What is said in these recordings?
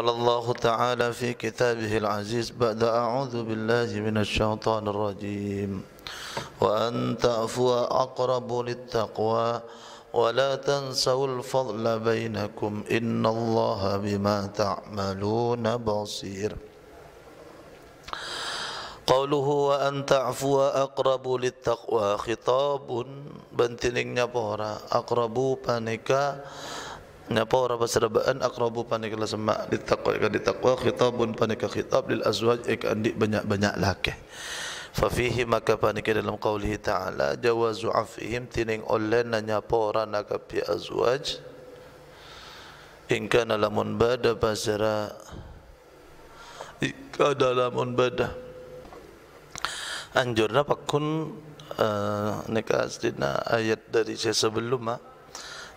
قال الله تعالى في كتابه العزيز بعد أعوذ بالله من الشيطان الرجيم وأن تأفوا أقرب للتقوى ولا تنسوا الفضل بينكم إن الله بما تعملون بصير قوله وأن تعفو أقرب للتقوى خطاب بنتنين pora أقرب panika Napa ora pasrabaan aqrabu panika la sama ditakwa ka ditakwa khitabun panika khitab lil azwaj ek eh, andi banyak-banyak lakah. Fa fihi maka panika dalam qaulih ta'ala jawazu afihim tining oleh nanya pora naka pi azwaj ingka nalamun bada basara ingka dalamun bada anjurna pakun uh, nikah sidina ayat dari sebelum mak. Ah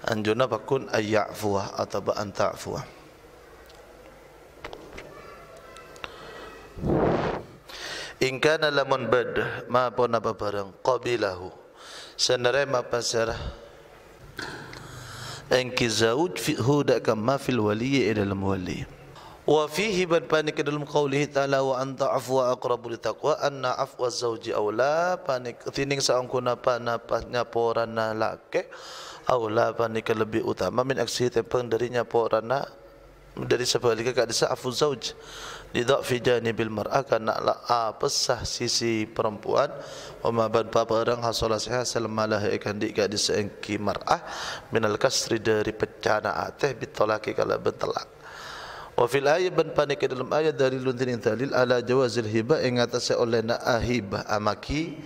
anjuna bakun ayya'fuwa atau ba'anta'fuwa Ingkana lamun bad ma pon apa bareng qabilahu senare ma pasarah engki zaud fi huda kam ma fil wali ila al wali wa fihi bad panik dalam qaulihi taala wa anta afwa aqrabu li taqwa anna afwa zauji aula panik tining saangkuna panapasnya poranna lake aula panika lebih utama min aksi tempeng darinya porana dari sebaliknya kak disa afu zauj lidak fijani bil mar'a kana la apesah ah, sisi perempuan umma ban pa barang hasolah sih selmalah ikan di kak disa engki mar'a minal kasri dari pecana ateh bitolaki kala bentelak wa fil ayat ban panika dalam ayat dari luntin dalil ala jawazil hibah ingat oleh na ahibah amaki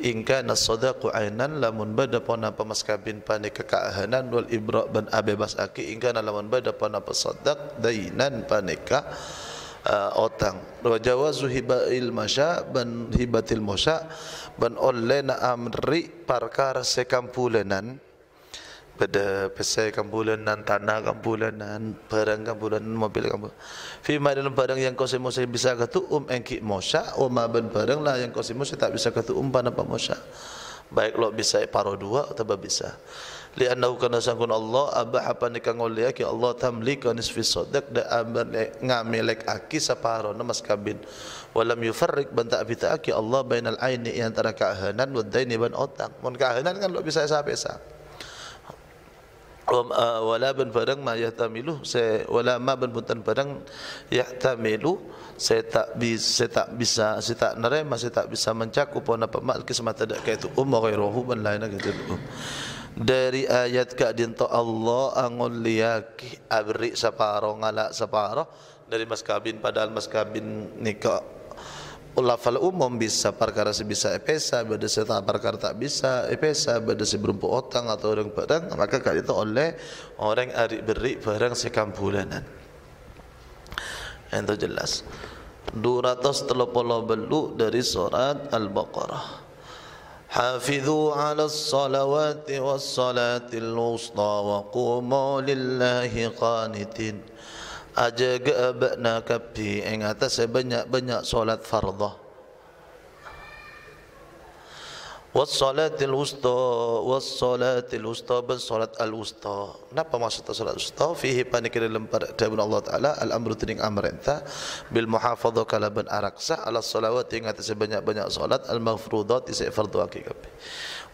ingka nasadaqu ainan lamun bada pona pamas kabin pani kekaahanan wal ibra ban abebas aki ingka lamun bada pona pasadaq dainan panika uh, eh, otang wa jawazu hibail masya ben hibatil mosa, ben oleh na amri parkar sekampulenan pada pesai kambulan dan tanah kambulan dan barang kambulan mobil kambulan fi madal barang yang kau semua bisa katu um engki mosha wa um ma barang lah yang kau semua tak bisa katu um pada apa mosa. baik lo bisa paro dua atau bisa li annahu kana sangkun Allah aba apa nikang oleh ya Allah tamlika nisfi sadaq da amr ngamilek aki separo nama skabin. walam yufarik banta abita aki Allah bainal aini antara kahanan wa daini ban utang mun kahanan kan lo bisa sape sape Uh, wala ben padang ma yahtamilu se wala ma ben butan padang yahtamilu se tak bisa tak bisa se tak nare ma tak bisa mencakup pon apa mak semata dak kaitu um ghairuhu ban lain kaitu um dari ayat ka dinto Allah angol liyaki abri separo ngala separo dari mas kabin padahal mas kabin nikah lafal umum bisa perkara sebisa epesa bade serta perkara tak bisa epesa bade seberumpu otang atau orang barang maka kat itu oleh orang arik beri barang sekampulanan itu jelas 230 belu dari surat al-baqarah Hafidhu ala salawati wa salatil usta wa qumu lillahi qanitin aja gak eh, nak kapi ingat saya banyak banyak solat fardah was salatil wusta was salatil wusta bin salat al wusta napa maksud salat wusta fihi panikir lempar tabun Allah taala al amru tining amrenta bil muhafadzah kala ben araksa ala salawat ingat saya banyak banyak solat al mafrudat isi fardhu akikabe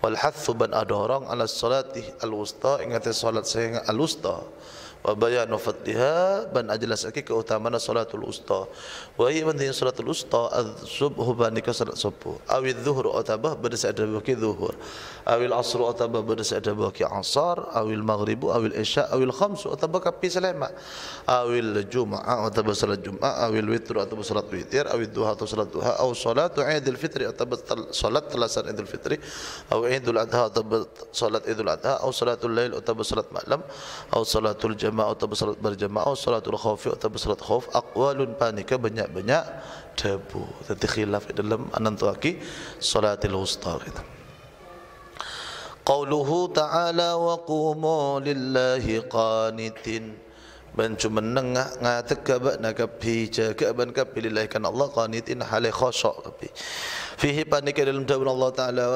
wal hathu ben adorong ala salati al wusta ingat solat saya al wusta wa bayanu fatiha ban ajlas aki keutamaan salatul usta wa hiya min salatul usta az subhu ban ka salat subuh awil dhuhur atabah bada sa'd baki dhuhur awil asr atabah bada sa'd baki asar awil maghrib awil isya awil khams atabah ka pi salama awil jum'a atabah salat jum'a awil witr atabah salat witir awil duha atabah salat duha aw salatu idul fitri atabah salat thalasan idul fitri aw idul adha atabah salat idul adha aw salatul lail atabah salat malam aw salatul jam'a berjemaah atau bersalat berjemaah salatul khawfi atau bersalat khawf akwalun panika banyak-banyak debu tadi khilaf dalam anantuaki salatil wusta gitu qauluhu ta'ala wa qumu qanitin ban cuma nengak ngat kaba na kapi ja kaba kapi lillahi Allah kanitin halai khosok kapi fihi panik dalam tabun Allah taala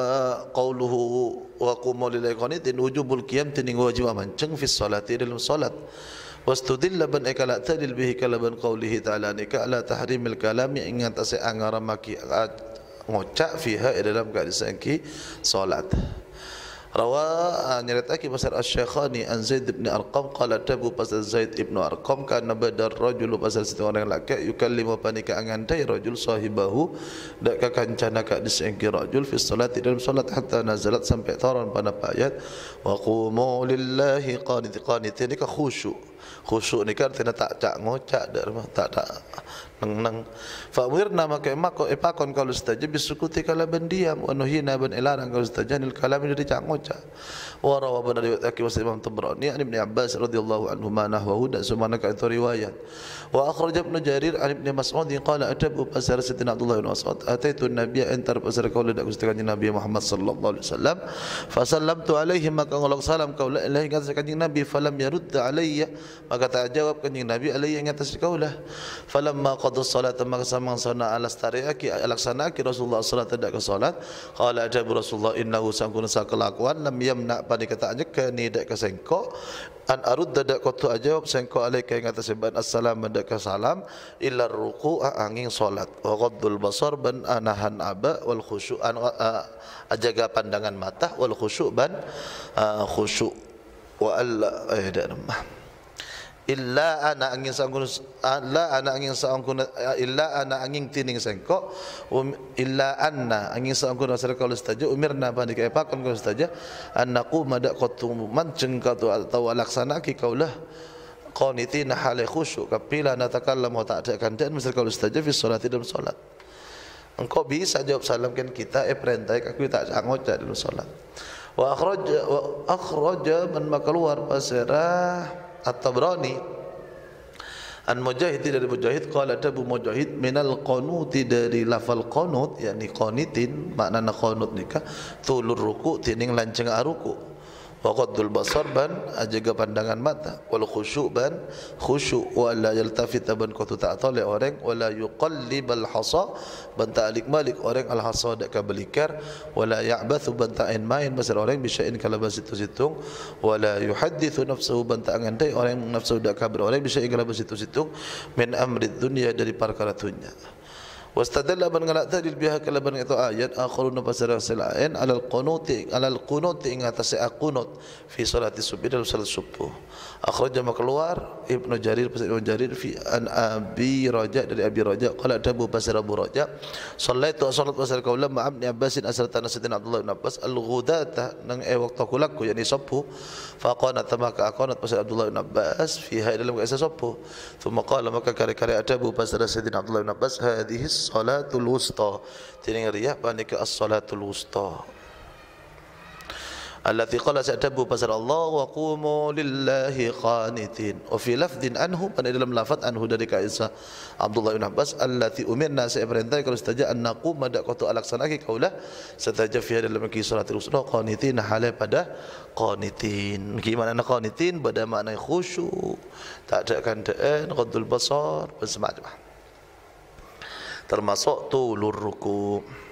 qauluhu wa qumu kanitin qanitin wujubul qiyam tining wajib aman ceng fi salati dalam salat wastudilla ban ikala tadil kalau kalaban qaulihi taala nika ala tahrimil kalami ingat asa anggaramaki maki ngocak fiha dalam kadisan salat روى عن رتاكي مثلا الشيخاني عن زيد بن ارقم قال تبو مثلا زيد بن ارقم كان بدا الرجل مثلا ستة orang laki يكلم بانك عن عن تاي رجل صاحبه دك كان جانك دسينك رجل في الصلاة dalam solat حتى نزلت sampai turun pada ayat وقوموا لله قانت قانت ini khusyuk Khusuk ni kan tidak tak cak ngocak dak tak tak neng neng fa wirna maka emako epakon kalau saja bisukuti kala bendiam, diam wa nuhina ben ilaran kalau saja nil kalam jadi cak ngocak wa rawa ben dari akhi was imam tabrani ani ibn abbas radhiyallahu anhu ma nahwahu dan sumana ka itu riwayat wa akhraj ibn jarir ani ibn mas'ud qala atabu pasar sidin abdullah bin mas'ud ataitu Nabi antar pasar kaula dak gusti kanjeng nabi muhammad sallallahu alaihi wasallam fa sallamtu alaihi maka ngolok salam kaula ilahi kanjeng nabi falam yarudda alayya maka tak jawab kanjeng Nabi alaihi yang atas kau lah falamma qada salat maka samang sana alas tariqi alaksana ki Rasulullah salat tidak ke salat qala ada Rasulullah innahu sangkun sakalakuan lam yamna pada kata aja ke ni dak ke sengko an arud dak kotu aja jawab sengko alai ke ngatas ban assalamu dak ke salam illa ruku angin salat wa ghaddul basar ban anahan aba wal khusyu an ajaga pandangan mata wal khusyu ban khusyu wa alla eh dak nama illa ana angin sangkun illa ana angin sangkun illa ana angin tining sangko um, illa anna angin sangkun asal kalau saja umirna bani ka epakon kalau saja annaku mada qatum man cengka tu atau laksana ki kaulah qaniti na hale khusyuk kapila na takallam wa ta'ta kan dan misal kalau saja fi salati dalam salat engkau bisa jawab salam kan kita e eh, perintah aku tak ngocak dalam salat wa akhraj wa akhraj man makaluar pasirah At-Tabrani An Mujahid dari Mujahid qala tabu Mujahid minal qanuti dari lafal qanut yakni qanitin makna qanut nika tulur ruku tining lanceng aruku waqaddul basar ban ajaga pandangan mata wal khusyu ban khusyu wala yaltafit ban qatu ta'tali orang yuqalli bal hasa ban ta'lik malik orang al hasa dak ka belikar wala ya'bathu ban ta'in main masal orang bisa in kala basitu situng wala yuhaddithu nafsuhu ban ta'angan dai orang nafsu dak ka ber orang bisa in kala basitu situng min amri dunya dari perkara dunia Wastadalla man ngalak tadi biha kala ban itu ayat ah, akhirun pasara selain alal qunuti alal qunuti ing atase aqunut fi salati subuh dan salat subuh. Akhraja ma keluar Ibnu Jarir pasal Ibnu Jarir fi an Abi Raja dari Abi Raja qala dabu pasara Abu Raja. Sallaitu salat pasara kaula ma Ibnu Abbas asrata nasidin Abdullah bin Abbas al ghudata nang e waktu kulaku yakni subuh fa qana tamaka aqunut pasal Abdullah bin Abbas fi hai dalam kaisa subuh. Thumma qala maka kare-kare adabu pasara Sayyidina Abdullah bin Abbas hadhis as-salatul wusta. Tiring riyah panika as-salatul wusta. Allati qala sa'tabu pasal Allah wa qumu lillahi qanitin. Wa fi lafdin anhu pada dalam lafaz anhu dari Kaisa Abdullah bin Abbas allati umirna sa'i perintah kalau saja annaku mada qatu alaksanaki kaulah sataja fi dalam ki salatul wusta qanitin hale pada qanitin. Gimana nak qanitin pada makna khusyuk. Tak ada kandaan qadul basar bersemak-semak termasuk tulur ruku'.